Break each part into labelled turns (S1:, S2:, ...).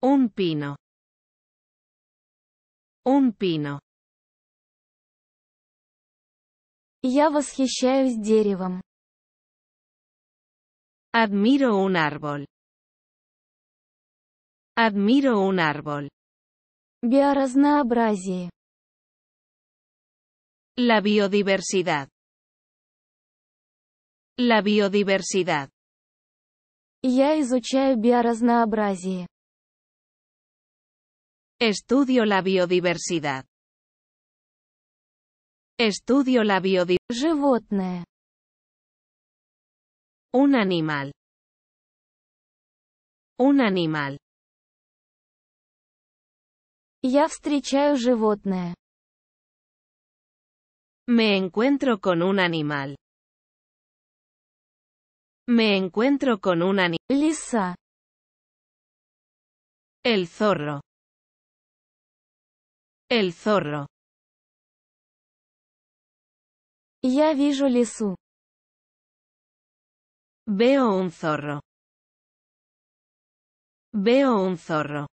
S1: Un pino. Un pino. Я восхищаюсь деревом. Admiro un árbol. Admiro un árbol. Биоразнообразие. La biodiversidad. La biodiversidad. Я изучаю биоразнообразие. Estudio la biodiversidad. Estudio la biodiversidad. Животное. Un animal. Un animal. Я встречаю животное. Me encuentro con un animal. Me encuentro con una Lisa. El zorro. El zorro. Ya vijo su Veo un zorro. Veo un zorro.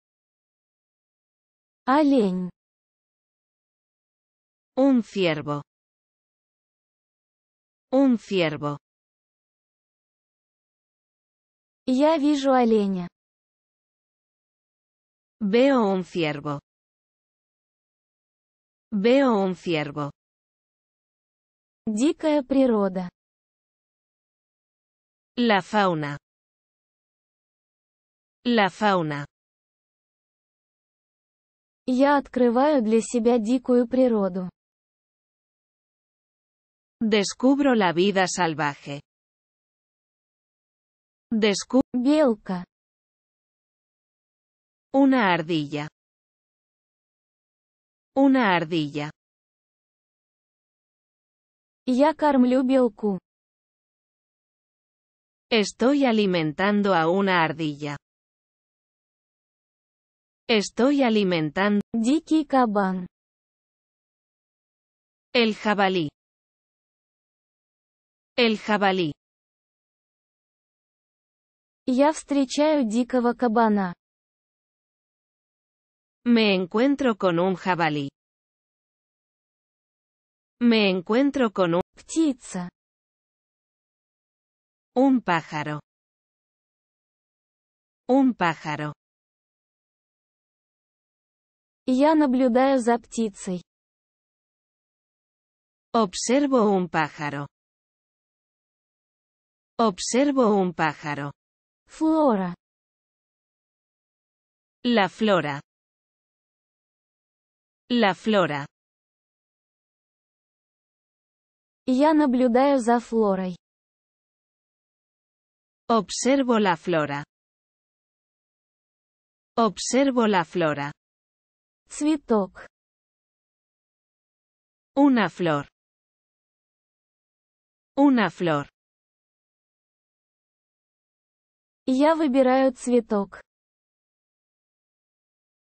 S1: Олень. Un ciervo. Un ciervo. Я вижу оленя. Veo un ciervo. Veo un ciervo. Дикая природа. La fauna. La fauna. Я открываю для себя дикую природу. Descubro la vida salvaje descubrió Una ardilla. Una ardilla. Ya кормлю Estoy alimentando a una ardilla. Estoy alimentando. Дикий кабан. El jabalí. El jabalí. Я встречаю дикого кабана. Me encuentro con un jabalí. Me encuentro con un птица. Un pájaro. Un pájaro. Я наблюдаю за птицей. Observo un pájaro. Observo un pájaro. Flora. La flora. La flora. Yo наблюдаю за flora. Observo la flora. Observo la flora. Цветок. Una flor. Una flor. elijo un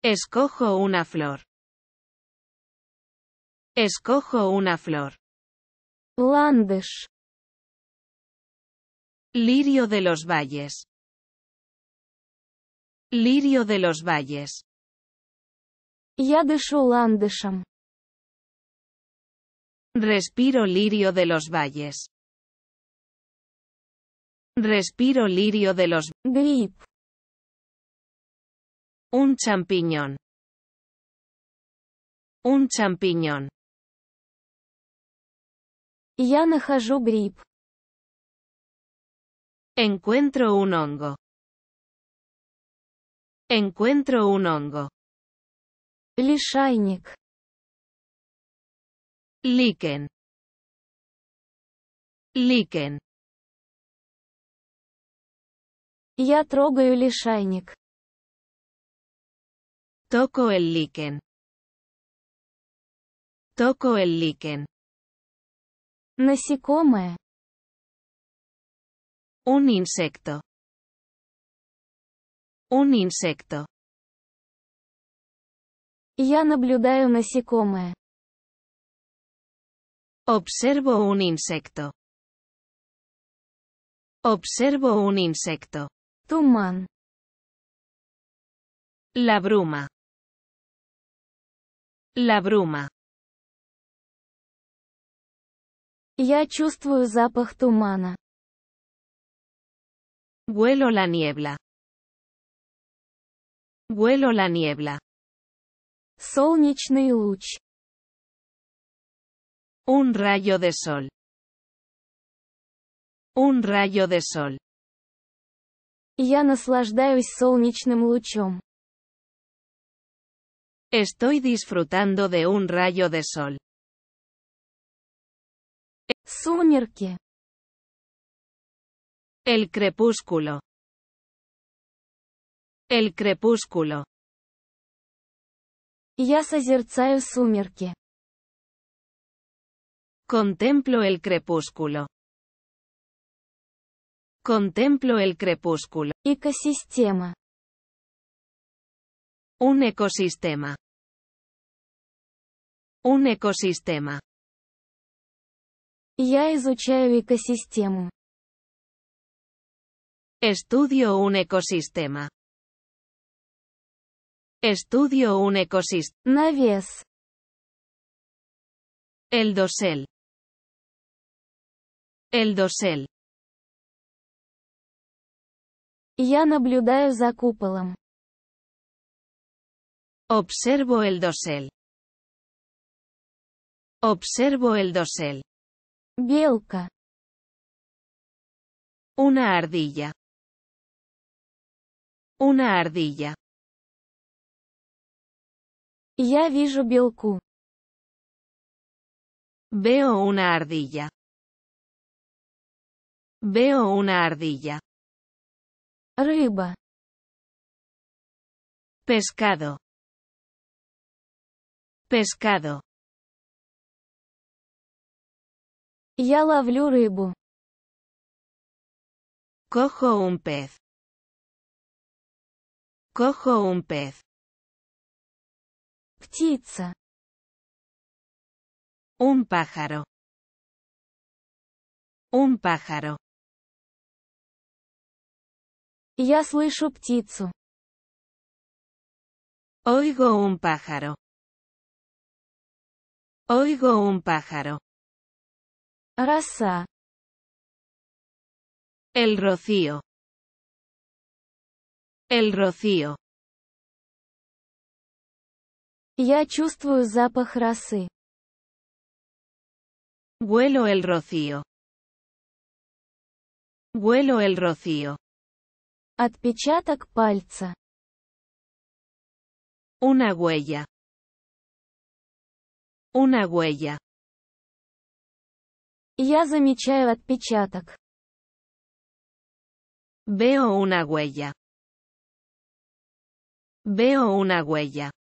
S1: Escojo una flor. Escojo una flor. Ландыш. Lirio de los valles. Lirio de los valles. Ya дышу ландышем. Respiro lirio de los valles. Respiro lirio de los grip. Un champiñón. Un champiñón. Я нахожу Encuentro un hongo. Encuentro un hongo. Лишайник. Lichen. Lichen. Я трогаю лишайник. Toco el ликен. Toco el ликен. Насекомое. Un insecto. Un insecto. Я наблюдаю насекомое. Observo un insecto. Observo un insecto. Туман. La bruma. La bruma. Я чувствую запах тумана. Vuelo la niebla. Vuelo la niebla. Солнечный луч. Un rayo de sol. Un rayo de sol. Я наслаждаюсь солнечным лучом. Estoy disfrutando de un rayo de sol. Сумерки. El crepúsculo. El crepúsculo. Я созерцаю сумерки. Contemplo el crepúsculo. Contemplo el crepúsculo. Ecosistema. Un ecosistema. Un ecosistema. es изучаю ecosistema. Estudio un ecosistema. Estudio un ecosistema. Navies. El dosel. El dosel. Я наблюдаю за куполом. Observo el dosel. Observo el dosel. Белка. Una ardilla. Una ardilla. Я вижу белку. Veo una ardilla. Veo una ardilla. Рыба. Pescado. Pescado. Я ловлю рыбу. Cojo un pez. Cojo un pez. Птица. Un pájaro. Un pájaro. Oigo un pájaro. Oigo un pájaro. Rasa. El rocío. El rocío. Я чувствую запах росы. Vuelo el rocío. Vuelo el rocío. Отпечаток пальца. Una huella. Una huella. Я замечаю отпечаток. Veo una huella. Veo una huella.